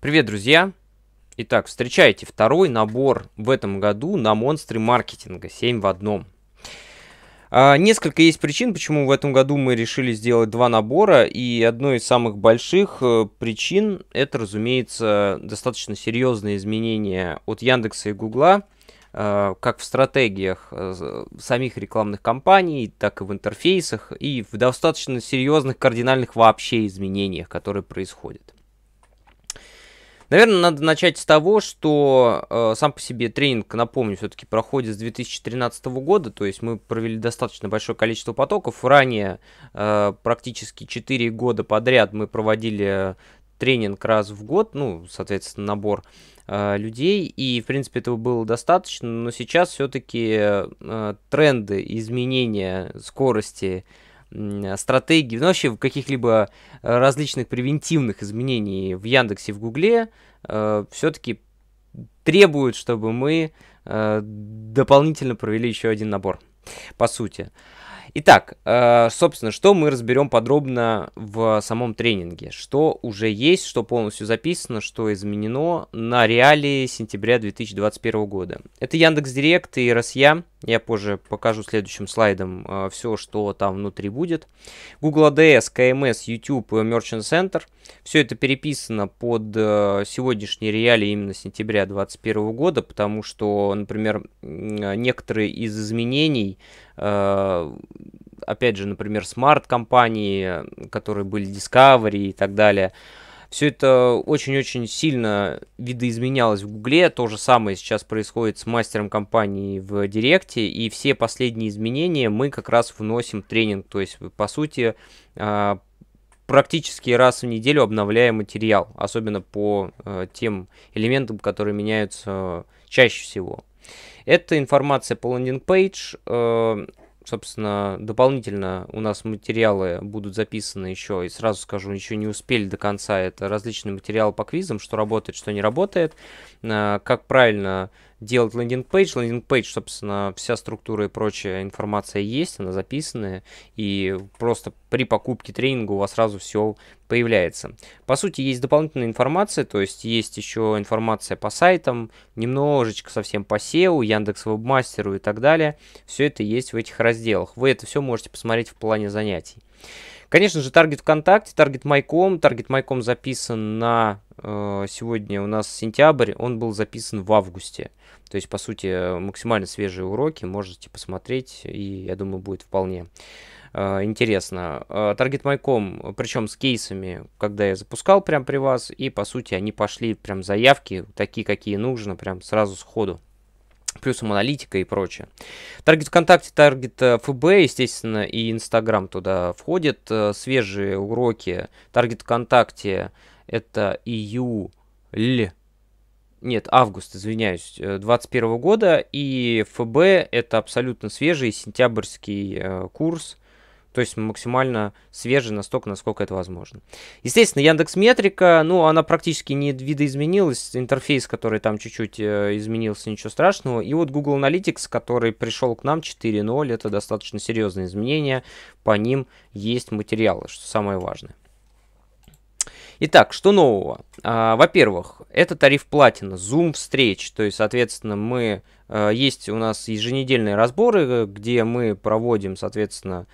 Привет, друзья! Итак, встречайте второй набор в этом году на монстры маркетинга 7 в одном. А, несколько есть причин, почему в этом году мы решили сделать два набора, и одной из самых больших э, причин это, разумеется, достаточно серьезные изменения от Яндекса и Гугла, э, как в стратегиях э, самих рекламных кампаний, так и в интерфейсах, и в достаточно серьезных кардинальных вообще изменениях, которые происходят. Наверное, надо начать с того, что э, сам по себе тренинг, напомню, все-таки проходит с 2013 года, то есть мы провели достаточно большое количество потоков. Ранее э, практически 4 года подряд мы проводили тренинг раз в год, ну, соответственно, набор э, людей, и, в принципе, этого было достаточно, но сейчас все-таки э, тренды изменения скорости Э, стратегий, ну, вообще каких-либо э, различных превентивных изменений в Яндексе, в Гугле, э, все-таки требуют, чтобы мы э, дополнительно провели еще один набор, по сути. Э, Итак, э, собственно, что мы разберем подробно в самом тренинге? Что уже есть, что полностью записано, что изменено на реалии сентября 2021 года? Это Яндекс Директ и Россия. Я позже покажу следующим слайдом э, все, что там внутри будет. Google ADS, KMS, YouTube и Merchant Center. Все это переписано под э, сегодняшние реалии именно сентября 2021 года, потому что, например, некоторые из изменений Э, опять же, например, смарт-компании, которые были Discovery и так далее. Все это очень-очень сильно видоизменялось в Гугле. То же самое сейчас происходит с мастером компании в Директе. И все последние изменения мы как раз вносим в тренинг. То есть, по сути, э, практически раз в неделю обновляем материал. Особенно по э, тем элементам, которые меняются чаще всего. Это информация по лендинг-пейдж. Э, собственно, дополнительно у нас материалы будут записаны еще, и сразу скажу, еще не успели до конца. Это различные материалы по квизам, что работает, что не работает, э, как правильно делать лендинг-пейдж. Лендинг-пейдж, собственно, вся структура и прочая информация есть, она записана, и просто при покупке тренинга у вас сразу все появляется. По сути, есть дополнительная информация, то есть есть еще информация по сайтам, немножечко совсем по SEO, Яндекс Вебмастеру и так далее. Все это есть в этих разделах. Вы это все можете посмотреть в плане занятий. Конечно же, таргет ВКонтакте, таргет Майком. Таргет Майком записан на э, сегодня у нас сентябрь, он был записан в августе. То есть, по сути, максимально свежие уроки можете посмотреть, и я думаю, будет вполне. Э, интересно. Э, Target.my.com, причем с кейсами, когда я запускал прям при вас, и по сути они пошли прям заявки, такие, какие нужно, прям сразу сходу плюсом аналитика и прочее. Таргет ВКонтакте, таргет э, ФБ, естественно, и Инстаграм туда входит. Свежие уроки. Таргет ВКонтакте это июль. Нет, август, извиняюсь, 2021 года. И ФБ это абсолютно свежий сентябрьский курс то есть максимально свежий настолько, насколько это возможно. Естественно, Яндекс Метрика, ну, она практически не видоизменилась. Интерфейс, который там чуть-чуть э, изменился, ничего страшного. И вот Google Analytics, который пришел к нам 4.0, это достаточно серьезные изменения. По ним есть материалы, что самое важное. Итак, что нового? А, во-первых, это тариф платина, Zoom встреч, то есть, соответственно, мы э, есть у нас еженедельные разборы, э, где мы проводим, соответственно,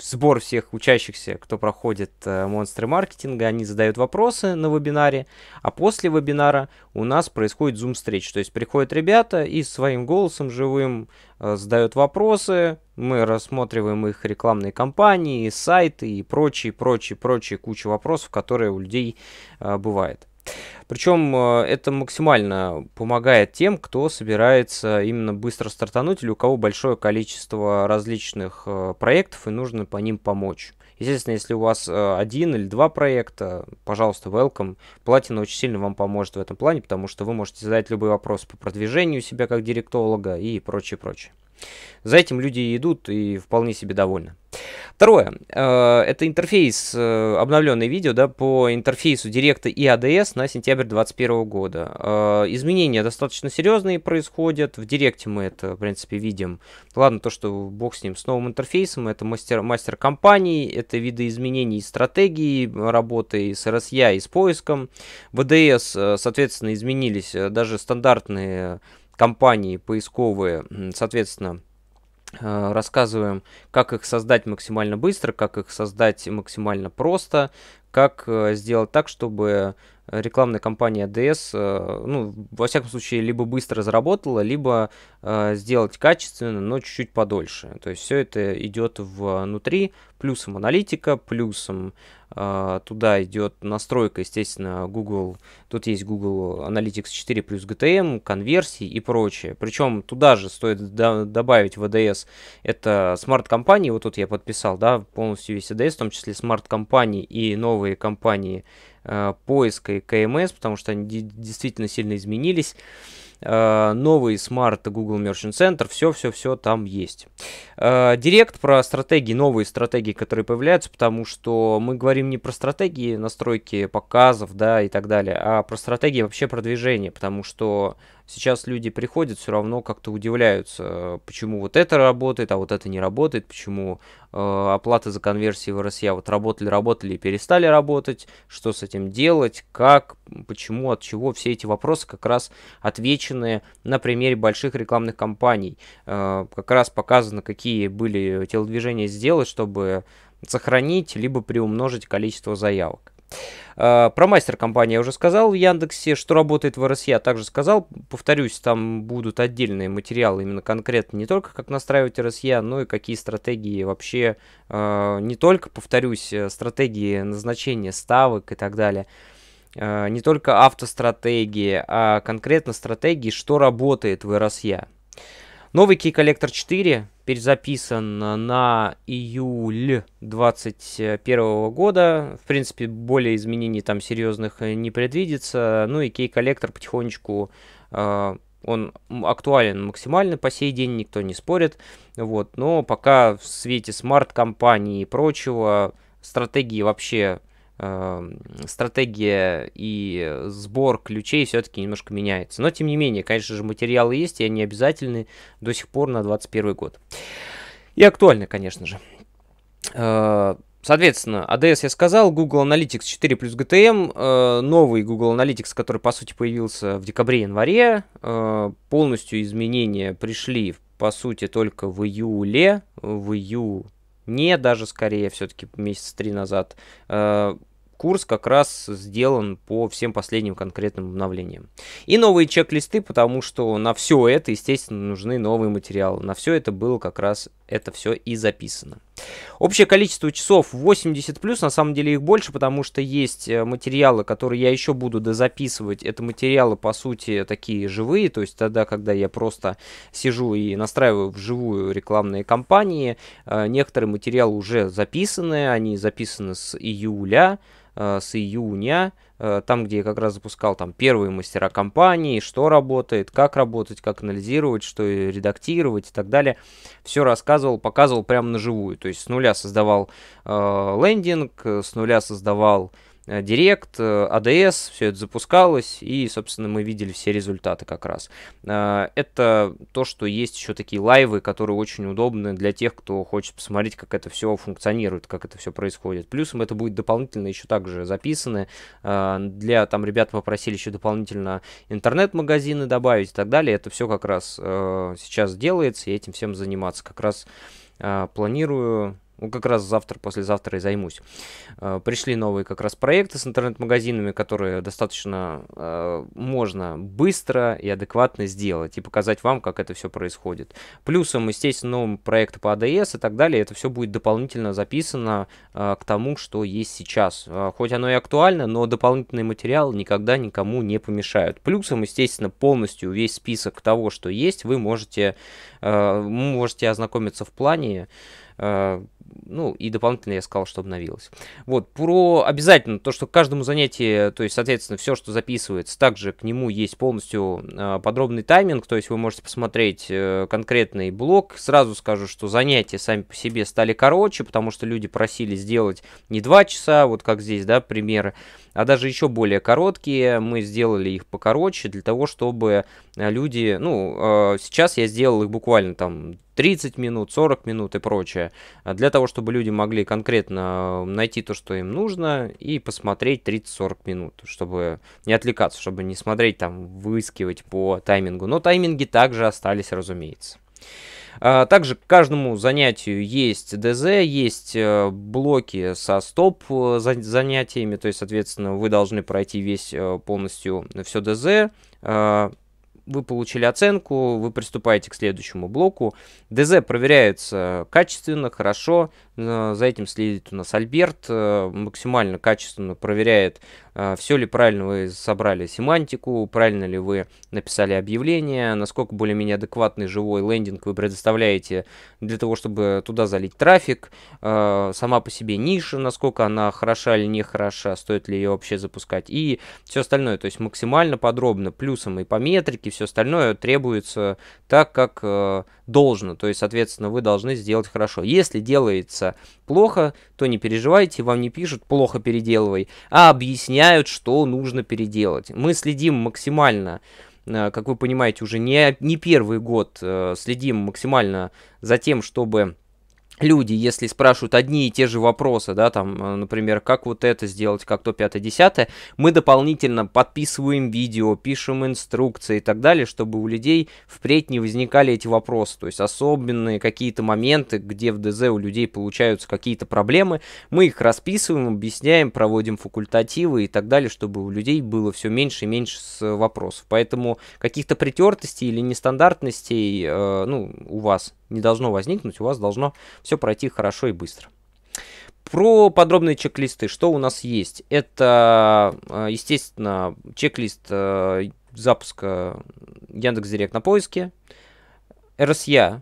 сбор всех учащихся, кто проходит э, монстры маркетинга, они задают вопросы на вебинаре, а после вебинара у нас происходит зум встреч, то есть приходят ребята и своим голосом живым э, задают вопросы, мы рассматриваем их рекламные кампании, сайты и прочие, прочие, прочие куча вопросов, которые у людей э, бывает. Причем э, это максимально помогает тем, кто собирается именно быстро стартануть или у кого большое количество различных э, проектов и нужно по ним помочь. Естественно, если у вас э, один или два проекта, пожалуйста, welcome. Платина очень сильно вам поможет в этом плане, потому что вы можете задать любой вопрос по продвижению себя как директолога и прочее, прочее. За этим люди идут и вполне себе довольны. Второе. Э, это интерфейс, э, обновленное видео да, по интерфейсу Директа и ADS а на сентябрь 2021 года. Э, изменения достаточно серьезные происходят. В Директе мы это, в принципе, видим. Ладно, то, что бог с ним, с новым интерфейсом. Это мастер, мастер компании, это виды изменений стратегии работы с RSI и с поиском. В ADS, а соответственно, изменились даже стандартные компании поисковые, соответственно, э, рассказываем, как их создать максимально быстро, как их создать максимально просто, как э, сделать так, чтобы рекламная кампания DS, э, ну, во всяком случае, либо быстро заработала, либо сделать качественно, но чуть-чуть подольше. То есть все это идет внутри, плюсом аналитика, плюсом а, туда идет настройка, естественно, Google, тут есть Google Analytics 4 плюс GTM, конверсии и прочее. Причем туда же стоит до добавить ВДС, это смарт-компании, вот тут я подписал, да, полностью весь ВДС, в том числе смарт-компании и новые компании э, поиска и КМС, эм потому что они действительно сильно изменились. Э, новый смарт Google Merchant Center, все-все-все там есть. Э, директ про стратегии, новые стратегии, которые появляются, потому что мы говорим не про стратегии настройки показов, да, и так далее, а про стратегии вообще продвижения, потому что Сейчас люди приходят, все равно как-то удивляются, э, почему вот это работает, а вот это не работает, почему э, оплаты за конверсии в РСЯ вот работали, работали и перестали работать, что с этим делать, как, почему, от чего. Все эти вопросы как раз отвечены на примере больших рекламных кампаний. Э, как раз показано, какие были телодвижения сделать, чтобы сохранить либо приумножить количество заявок. Э, про мастер компанию я уже сказал в Яндексе, что работает в РСЯ, также сказал. Повторюсь, там будут отдельные материалы именно конкретно не только как настраивать РСЯ, но и какие стратегии вообще, э, не только, повторюсь, э, стратегии назначения ставок и так далее, не только автостратегии, а конкретно стратегии, что работает в РСЯ. Новый Key Collector 4 перезаписан на июль 2021 года. В принципе, более изменений там серьезных э, не предвидится. Ну и кей-коллектор потихонечку э, он актуален максимально по сей день, никто не спорит. Вот, но пока в свете смарт-компаний и прочего стратегии вообще Эм, стратегия и сбор ключей все-таки немножко меняется. Но, тем не менее, конечно же, материалы есть, и они обязательны до сих пор на 2021 год. И актуально, конечно же. Э, соответственно, ADS я сказал, Google Analytics 4 плюс GTM, э, новый Google Analytics, который, по сути, появился в декабре-январе, э, полностью изменения пришли, по сути, только в июле, в июле, не даже скорее, все-таки месяц три назад, э, курс как раз сделан по всем последним конкретным обновлениям. И новые чек-листы, потому что на все это, естественно, нужны новые материалы. На все это было как раз это все и записано. Общее количество часов 80 плюс, на самом деле их больше, потому что есть э, материалы, которые я еще буду дозаписывать. Это материалы, по сути, такие живые, то есть тогда, когда я просто сижу и настраиваю вживую рекламные кампании. Э, некоторые материалы уже записаны, они записаны с июля, э, с июня, Э, там, где я как раз запускал там первые мастера компании, что работает, как работать, как анализировать, что редактировать и так далее. Все рассказывал, показывал прямо на живую. То есть с нуля создавал э, лендинг, э, с нуля создавал Э, Директ, ADS, э, а все это запускалось, и, собственно, мы видели все результаты как раз. Э, это то, что есть еще такие лайвы, которые очень удобны для тех, кто хочет посмотреть, как это все функционирует, как это все происходит. Плюсом это будет дополнительно еще также записано. Для, там, ребят попросили еще дополнительно интернет-магазины добавить и так далее. Это все как раз сейчас делается, и этим всем заниматься. Как раз планирую ну, как раз завтра, послезавтра и займусь. Э, пришли новые как раз проекты с интернет-магазинами, которые достаточно э, можно быстро и адекватно сделать и показать вам, как это все происходит. Плюсом, естественно, проекты по ADS и так далее, это все будет дополнительно записано э, к тому, что есть сейчас. Э, хоть оно и актуально, но дополнительный материал никогда никому не помешает. Плюсом, естественно, полностью весь список того, что есть, вы можете, э, можете ознакомиться в плане. Э, ну, и дополнительно я сказал, что обновилось. Вот, про обязательно то, что к каждому занятию, то есть, соответственно, все, что записывается, также к нему есть полностью э, подробный тайминг, то есть вы можете посмотреть э, конкретный блок. Сразу скажу, что занятия сами по себе стали короче, потому что люди просили сделать не 2 часа, вот как здесь, да, примеры, а даже еще более короткие. Мы сделали их покороче для того, чтобы э, люди, ну, э, сейчас я сделал их буквально там 30 минут, 40 минут и прочее, э, для того, чтобы люди могли конкретно найти то, что им нужно, и посмотреть 30-40 минут, чтобы не отвлекаться, чтобы не смотреть там, выискивать по таймингу. Но тайминги также остались, разумеется. А, также к каждому занятию есть ДЗ, есть э, блоки со стоп э, занятиями, то есть, соответственно, вы должны пройти весь э, полностью все ДЗ, а, вы получили оценку, вы приступаете к следующему блоку. ДЗ проверяется качественно, хорошо, Э, за этим следит у нас Альберт, э, максимально качественно проверяет, э, все ли правильно вы собрали семантику, правильно ли вы написали объявление, насколько более-менее адекватный живой лендинг вы предоставляете для того, чтобы туда залить трафик, сама по себе ниша, насколько она хороша или не хороша, стоит ли ее вообще запускать и все остальное. То есть максимально подробно, плюсом и по метрике, все остальное требуется так, как должно. То есть, соответственно, вы должны сделать хорошо. Если делается пишется плохо, то не переживайте, вам не пишут плохо переделывай, а объясняют, что нужно переделать. Мы следим максимально э, как вы понимаете, уже не, не первый год э, следим максимально за тем, чтобы люди, если спрашивают одни и те же вопросы, да, там, э, например, как вот это сделать, как то, пятое, десятое, мы дополнительно подписываем видео, пишем инструкции и так далее, чтобы у людей впредь не возникали эти вопросы, то есть особенные какие-то моменты, где в ДЗ у людей получаются какие-то проблемы, мы их расписываем, объясняем, проводим факультативы и так далее, чтобы у людей было все меньше и меньше э, вопросов, поэтому каких-то притертостей или нестандартностей, э, ну, у вас не должно возникнуть, у вас должно все пройти хорошо и быстро. Про подробные чек-листы, что у нас есть? Это, э, естественно, чек-лист э, запуска Яндекс.Директ на поиске, RSA,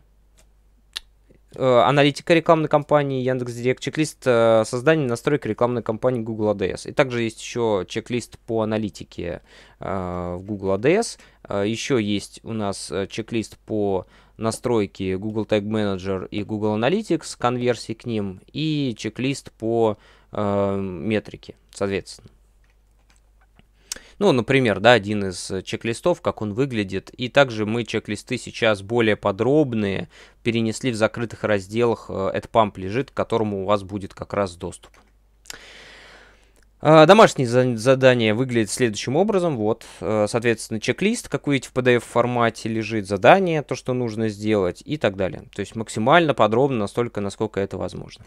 э, аналитика рекламной кампании Яндекс.Директ, чек-лист создания и настройки рекламной кампании Google ADS. И также есть еще чек-лист по аналитике в Google ADS. Еще есть у нас чек-лист по настройки Google Tag Manager и Google Analytics, конверсии к ним и чек-лист по э, метрике, соответственно. Ну, например, да, один из чек-листов, как он выглядит. И также мы чек-листы сейчас более подробные перенесли в закрытых разделах. Этот памп лежит, к которому у вас будет как раз доступ. Э, домашнее задание выглядит следующим образом. Вот, э, соответственно, чек-лист, видите, в PDF-формате лежит задание, то, что нужно сделать и так далее. То есть максимально подробно, настолько, насколько это возможно.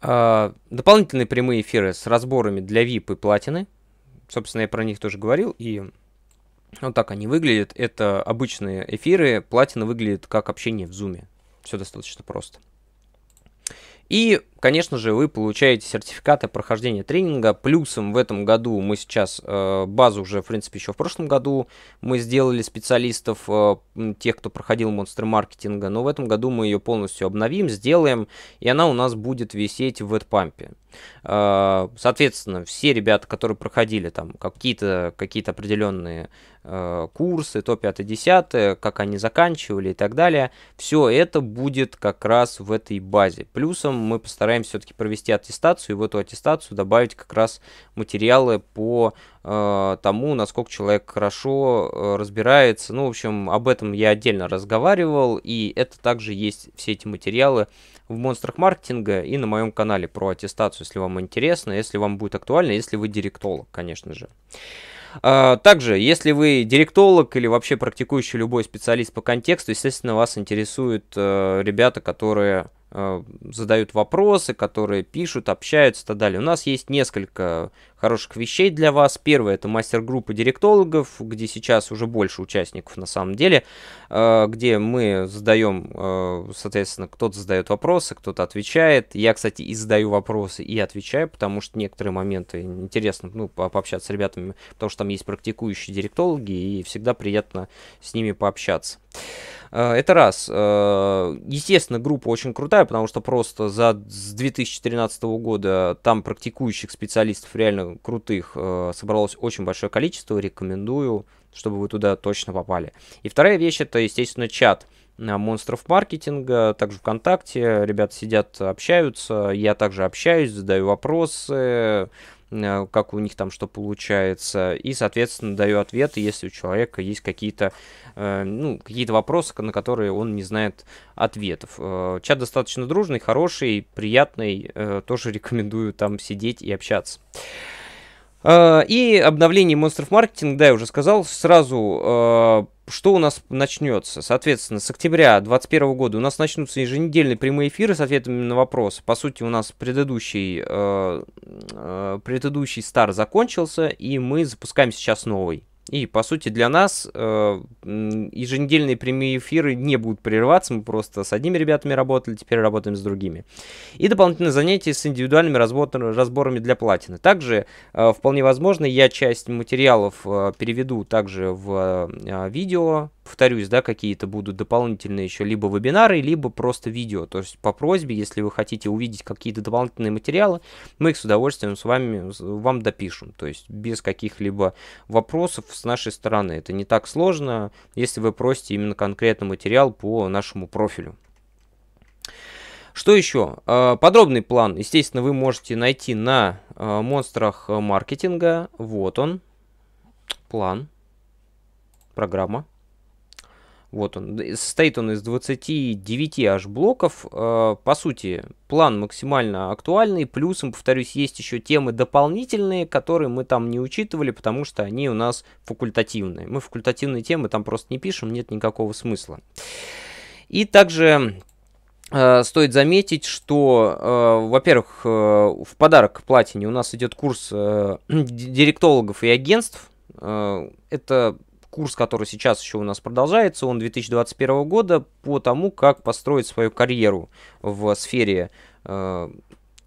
Э, дополнительные прямые эфиры с разборами для VIP и платины. Собственно, я про них тоже говорил, и вот так они выглядят. Это обычные эфиры, платина выглядит как общение в зуме. Все достаточно просто. И конечно же, вы получаете сертификаты прохождения тренинга. Плюсом в этом году мы сейчас э, базу уже, в принципе, еще в прошлом году мы сделали специалистов, э, тех, кто проходил монстр маркетинга, но в этом году мы ее полностью обновим, сделаем, и она у нас будет висеть в AdPump. Э, соответственно, все ребята, которые проходили там какие-то какие определенные э, курсы, то 5-10, как они заканчивали и так далее, все это будет как раз в этой базе. Плюсом мы постараемся стараемся все-таки провести аттестацию, и в эту аттестацию добавить как раз материалы по э, тому, насколько человек хорошо э, разбирается. Ну, в общем, об этом я отдельно разговаривал, и это также есть все эти материалы в монстрах маркетинга и на моем канале про аттестацию, если вам интересно, если вам будет актуально, если вы директолог, конечно же. А, также, если вы директолог или вообще практикующий любой специалист по контексту, естественно, вас интересуют э, ребята, которые Э, задают вопросы, которые пишут, общаются и так далее. У нас есть несколько хороших вещей для вас. Первое это мастер-группа директологов, где сейчас уже больше участников на самом деле, э, где мы задаем, э, соответственно, кто-то задает вопросы, кто-то отвечает. Я, кстати, и задаю вопросы, и отвечаю, потому что некоторые моменты интересно ну, пообщаться с ребятами, потому что там есть практикующие директологи, и всегда приятно с ними пообщаться. Э, это раз. Э, естественно, группа очень крутая, потому что просто за, с 2013 года там практикующих специалистов реально крутых э, собралось очень большое количество. Рекомендую, чтобы вы туда точно попали. И вторая вещь это, естественно, чат монстров маркетинга, также ВКонтакте. Ребята сидят, общаются. Я также общаюсь, задаю вопросы, Э, как у них там что получается, и, соответственно, даю ответы, если у человека есть какие-то э, ну, какие вопросы, на которые он не знает ответов. Э, чат достаточно дружный, хороший, приятный, тоже рекомендую там сидеть и общаться. А, и обновление монстров маркетинг, да, я уже сказал, сразу а, что у нас начнется? Соответственно, с октября 2021 года у нас начнутся еженедельные прямые эфиры с ответами на вопросы. По сути, у нас предыдущий, э, э, предыдущий стар закончился, и мы запускаем сейчас новый. И, по сути, для нас э, еженедельные прямые эфиры не будут прерываться. Мы просто с одними ребятами работали, теперь работаем с другими. И дополнительные занятия с индивидуальными разборами для платины. Также, э, вполне возможно, я часть материалов э, переведу также в э, видео повторюсь, да, какие-то будут дополнительные еще либо вебинары, либо просто видео. То есть по просьбе, если вы хотите увидеть какие-то дополнительные материалы, мы их с удовольствием с вами вам допишем. То есть без каких-либо вопросов с нашей стороны. Это не так сложно, если вы просите именно конкретный материал по нашему профилю. Что еще? А, подробный план, естественно, вы можете найти на а, монстрах маркетинга. Вот он, план, программа. Вот он. Состоит он из 29 аж блоков. Э, по сути, план максимально актуальный. Плюсом, повторюсь, есть еще темы дополнительные, которые мы там не учитывали, потому что они у нас факультативные. Мы факультативные темы там просто не пишем, нет никакого смысла. И также э, Стоит заметить, что, э, во-первых, в подарок к платине у нас идет курс э, директологов и агентств. это курс, который сейчас еще у нас продолжается, он 2021 года по тому, как построить свою карьеру в сфере э,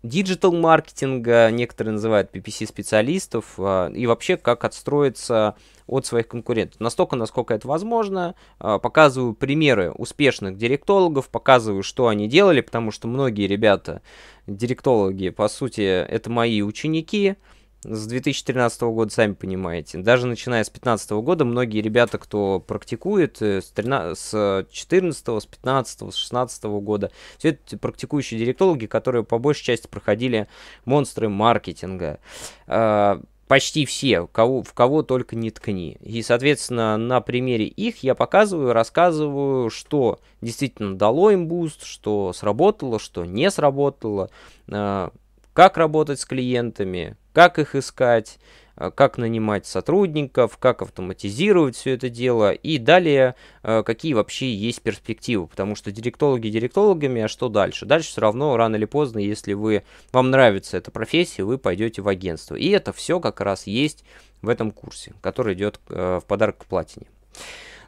диджитал-маркетинга, некоторые называют PPC-специалистов, а, и вообще как отстроиться от своих конкурентов. Настолько, насколько это возможно, а, показываю примеры успешных директологов, показываю, что они делали, потому что многие ребята, директологи, по сути, это мои ученики, с 2013 года, сами понимаете. Даже начиная с 2015 года, многие ребята, кто практикует э, с 2014, с 15, с 16 года, все это практикующие директологи, которые по большей части проходили монстры маркетинга. А, почти все, кого, в кого только не ткни. И, соответственно, на примере их я показываю, рассказываю, что действительно дало им буст, что сработало, что не сработало, а, как работать с клиентами, как их искать, э, как нанимать сотрудников, как автоматизировать все это дело и далее, э, какие вообще есть перспективы, потому что директологи директологами, а что дальше? Дальше все равно рано или поздно, если вы, вам нравится эта профессия, вы пойдете в агентство. И это все как раз есть в этом курсе, который идет э, в подарок к платине.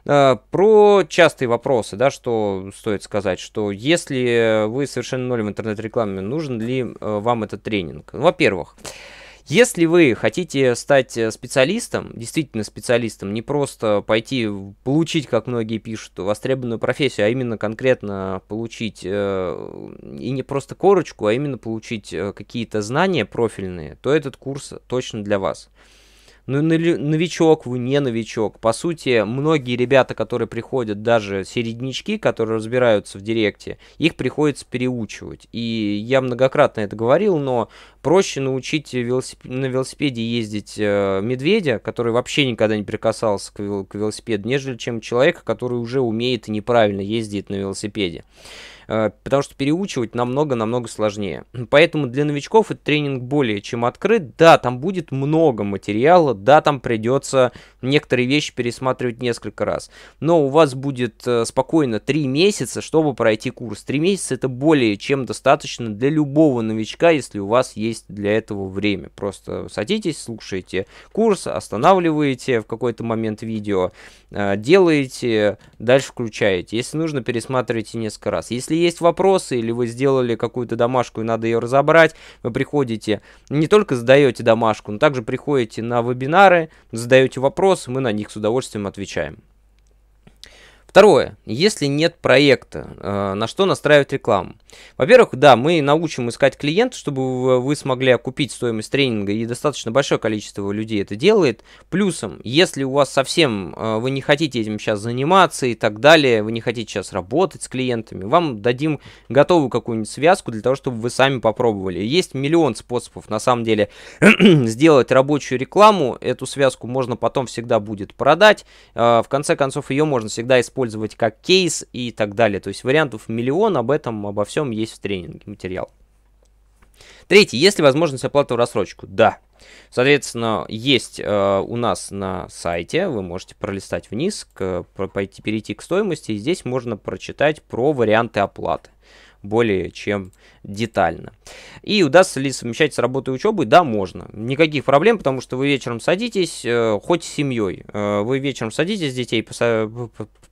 Про частые вопросы, да, что стоит сказать, что если вы совершенно ноль в интернет-рекламе, нужен ли вам этот тренинг? Во-первых, если вы хотите стать э, специалистом, действительно специалистом, не просто пойти получить, как многие пишут, востребованную профессию, а именно конкретно получить, э, и не просто корочку, а именно получить э, какие-то знания профильные, то этот курс точно для вас. Ну, новичок вы, не новичок. По сути, многие ребята, которые приходят, даже середнячки, которые разбираются в директе, их приходится переучивать. И я многократно это говорил, но проще научить велосип... на велосипеде ездить э, медведя, который вообще никогда не прикасался к, вел... к велосипеду, нежели чем человека, который уже умеет и неправильно ездить на велосипеде. Э, потому что переучивать намного-намного сложнее. Поэтому для новичков этот тренинг более чем открыт. Да, там будет много материала, да, там придется некоторые вещи пересматривать несколько раз. Но у вас будет э, спокойно 3 месяца, чтобы пройти курс. 3 месяца это более чем достаточно для любого новичка, если у вас есть для этого время. Просто садитесь, слушайте курс, останавливаете в какой-то момент видео, э, делаете, дальше включаете. Если нужно, пересматривайте несколько раз. Если есть вопросы, или вы сделали какую-то домашку и надо ее разобрать, вы приходите, не только задаете домашку, но также приходите на вебинары, задаете вопросы, мы на них с удовольствием отвечаем. Второе, если нет проекта, э, на что настраивать рекламу? Во-первых, да, мы научим искать клиента, чтобы вы смогли окупить стоимость тренинга, и достаточно большое количество людей это делает. Плюсом, если у вас совсем э, вы не хотите этим сейчас заниматься и так далее, вы не хотите сейчас работать с клиентами, вам дадим готовую какую-нибудь связку для того, чтобы вы сами попробовали. Есть миллион способов, на самом деле, сделать рабочую рекламу, эту связку можно потом всегда будет продать, э, в конце концов ее можно всегда использовать использовать как кейс и так далее. То есть вариантов миллион, об этом, обо всем есть в тренинге материал. Третий, есть ли возможность оплаты в рассрочку? Да. Соответственно, есть э, у нас на сайте, вы можете пролистать вниз, к, пойти, перейти к стоимости, и здесь можно прочитать про варианты оплаты более чем детально. И удастся ли совмещать с работой и учебой? Да, можно. Никаких проблем, потому что вы вечером садитесь, э, хоть с семьей. Э, вы вечером садитесь, детей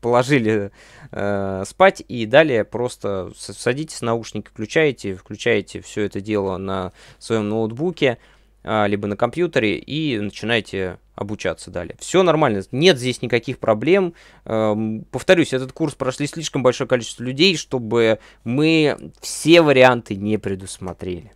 положили э, спать, и далее просто садитесь, наушники включаете, включаете все это дело на своем ноутбуке, а, либо на компьютере и начинаете обучаться далее. Все нормально, нет здесь никаких проблем. Э, повторюсь, этот курс прошли слишком большое количество людей, чтобы мы все варианты не предусмотрели.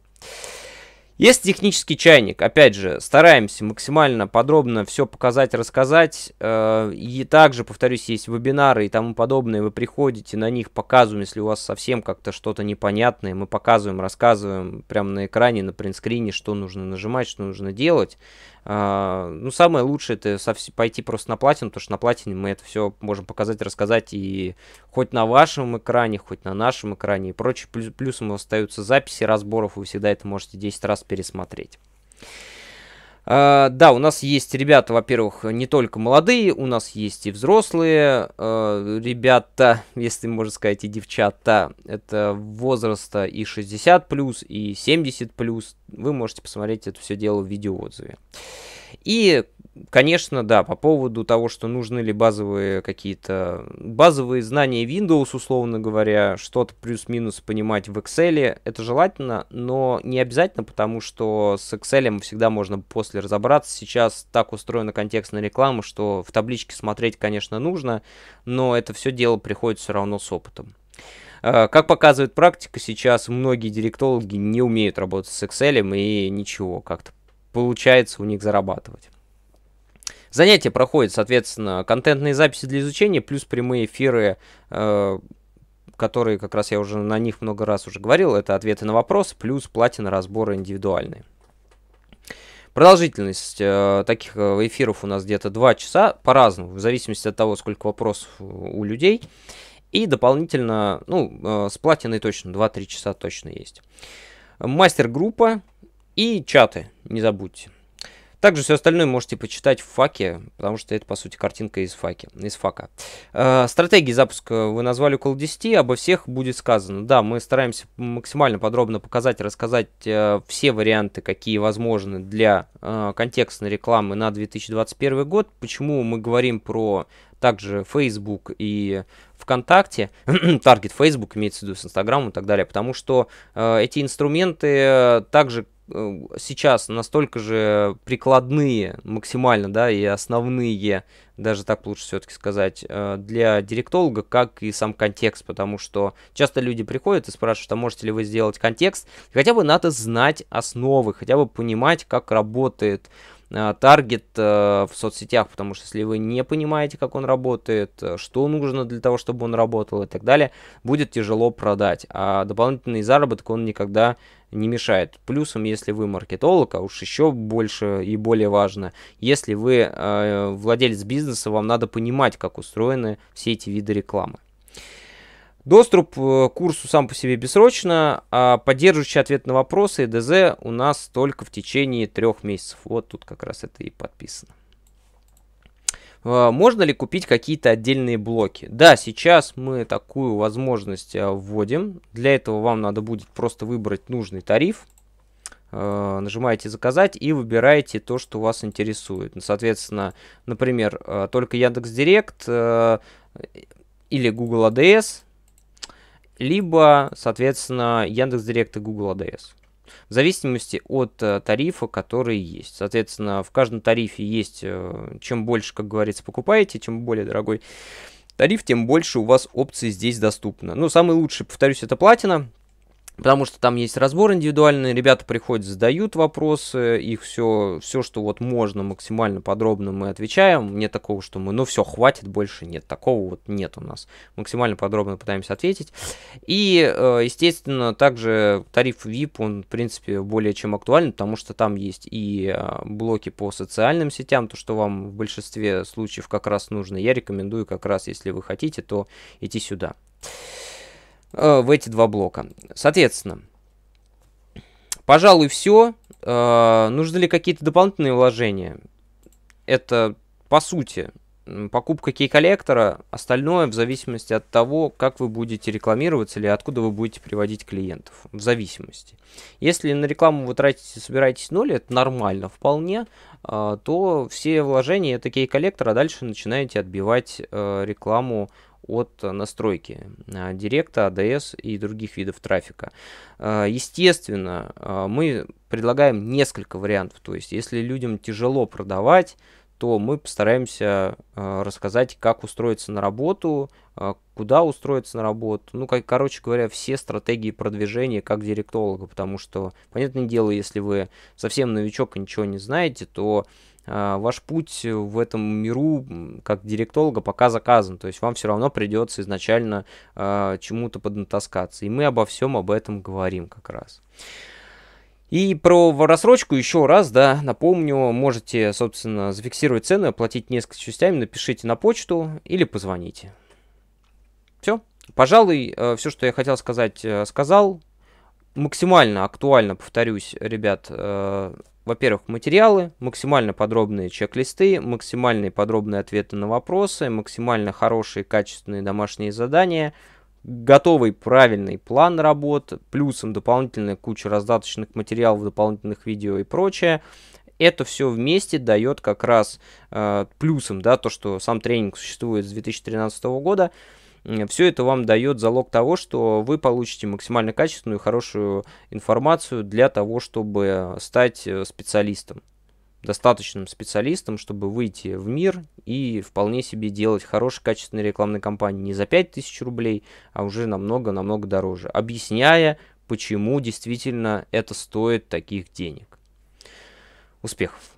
Есть технический чайник, опять же, стараемся максимально подробно все показать, рассказать. Э, и также, повторюсь, есть вебинары и тому подобное. Вы приходите на них, показываем, если у вас совсем как-то что-то непонятное. Мы показываем, рассказываем прямо на экране, на принтскрине, что нужно нажимать, что нужно делать. А, ну, самое лучшее это пойти просто на платину, потому что на платине мы это все можем показать, рассказать и хоть на вашем экране, хоть на нашем экране и прочее. Плюс, плюсом остаются записи разборов, вы всегда это можете 10 раз пересмотреть. Uh, да, у нас есть ребята, во-первых, не только молодые, у нас есть и взрослые uh, ребята, если можно сказать, и девчата. Это возраста и 60 плюс, и 70 плюс. Вы можете посмотреть это все дело в видеоотзыве. И Конечно, да, по поводу того, что нужны ли базовые какие-то базовые знания Windows, условно говоря, что-то плюс-минус понимать в Excel, это желательно, но не обязательно, потому что с Excel всегда можно после разобраться. Сейчас так устроена контекстная реклама, что в табличке смотреть, конечно, нужно, но это все дело приходит все равно с опытом. Э, как показывает практика, сейчас многие директологи не умеют работать с Excel и ничего как-то получается у них зарабатывать. Занятия проходят, соответственно, контентные записи для изучения, плюс прямые эфиры, э, которые, как раз я уже на них много раз уже говорил, это ответы на вопросы, плюс платина разборы индивидуальные. Продолжительность э, таких э, эфиров у нас где-то 2 часа, по-разному, в зависимости от того, сколько вопросов э, у людей. И дополнительно, ну, э, с платиной точно, 2-3 часа точно есть. Мастер-группа и чаты, не забудьте. Также все остальное можете почитать в факе, потому что это, по сути, картинка из, факи, из фака. Э, стратегии запуска вы назвали около 10, обо всех будет сказано. Да, мы стараемся максимально подробно показать, рассказать э, все варианты, какие возможны для э, контекстной рекламы на 2021 год. Почему мы говорим про также Facebook и ВКонтакте, таргет Facebook имеется в виду с Инстаграмом и так далее, потому что э, эти инструменты э, также Э, сейчас настолько же прикладные максимально, да, и основные, даже так лучше все-таки сказать, э, для директолога, как и сам контекст, потому что часто люди приходят и спрашивают, а можете ли вы сделать контекст, хотя бы надо знать основы, хотя бы понимать, как работает Э, таргет э, в соцсетях, потому что если вы не понимаете, как он работает, э, что нужно для того, чтобы он работал и так далее, будет тяжело продать. А дополнительный заработок он никогда не мешает. Плюсом, если вы маркетолог, а уж еще больше и более важно, если вы владелец бизнеса, вам надо понимать, как устроены все эти виды рекламы. Доступ э, к курсу сам по себе бессрочно, а поддерживающий ответ на вопросы и ДЗ у нас только в течение трех месяцев. Вот тут как раз это и подписано. Э, можно ли купить какие-то отдельные блоки? Да, сейчас мы такую возможность э, вводим. Для этого вам надо будет просто выбрать нужный тариф. Нажимаете «Заказать» и выбираете то, что вас интересует. Ну, соответственно, например, только Яндекс.Директ или Google ADS либо, соответственно, Яндекс Директ и Google ADS. В зависимости от э, тарифа, который есть. Соответственно, в каждом тарифе есть, э, чем больше, как говорится, покупаете, чем более дорогой тариф, тем больше у вас опций здесь доступно. Ну, самый лучший, повторюсь, это платина. Потому что там есть разбор индивидуальный, ребята приходят, задают вопросы, их все, все, что вот можно, максимально подробно мы отвечаем. Нет такого, что мы, ну все, хватит, больше нет. Такого вот нет у нас. Максимально подробно пытаемся ответить. И, э, естественно, также тариф VIP, он, в принципе, более чем актуален, потому что там есть и э, блоки по социальным сетям, то, что вам в большинстве случаев как раз нужно. Я рекомендую как раз, если вы хотите, то идти сюда. Э, в эти два блока. Соответственно, пожалуй, все. Э, нужны ли какие-то дополнительные вложения? Это, по сути, покупка кей-коллектора, остальное в зависимости от того, как вы будете рекламироваться или откуда вы будете приводить клиентов, в зависимости. Если на рекламу вы тратите, собираетесь ноль, это нормально вполне, э, то все вложения это кей-коллектор, а дальше начинаете отбивать э, рекламу от настройки а, директа, ADS а и других видов трафика. А, естественно, мы предлагаем несколько вариантов. То есть, если людям тяжело продавать, то мы постараемся рассказать, как устроиться на работу, куда устроиться на работу. Ну, как, короче говоря, все стратегии продвижения как директолога, потому что, понятное дело, если вы совсем новичок и ничего не знаете, то а, ваш путь в этом миру как директолога пока заказан, то есть вам все равно придется изначально э, чему-то поднатаскаться. И мы обо всем об этом говорим как раз. И про рассрочку еще раз, да, напомню, можете, собственно, зафиксировать цену, оплатить несколько частями, напишите на почту или позвоните. Все. Пожалуй, э, все, что я хотел сказать, э, сказал максимально актуально, повторюсь, ребят, э, во-первых, материалы, максимально подробные чек-листы, максимальные подробные ответы на вопросы, максимально хорошие качественные домашние задания, готовый правильный план работ, плюсом дополнительная куча раздаточных материалов, дополнительных видео и прочее. Это все вместе дает как раз э, плюсом, да, то, что сам тренинг существует с 2013 года, все это вам дает залог того, что вы получите максимально качественную и хорошую информацию для того, чтобы стать э, специалистом достаточным специалистом, чтобы выйти в мир и вполне себе делать хорошие качественные рекламные кампании не за 5000 рублей, а уже намного-намного дороже, объясняя, почему действительно это стоит таких денег. Успехов!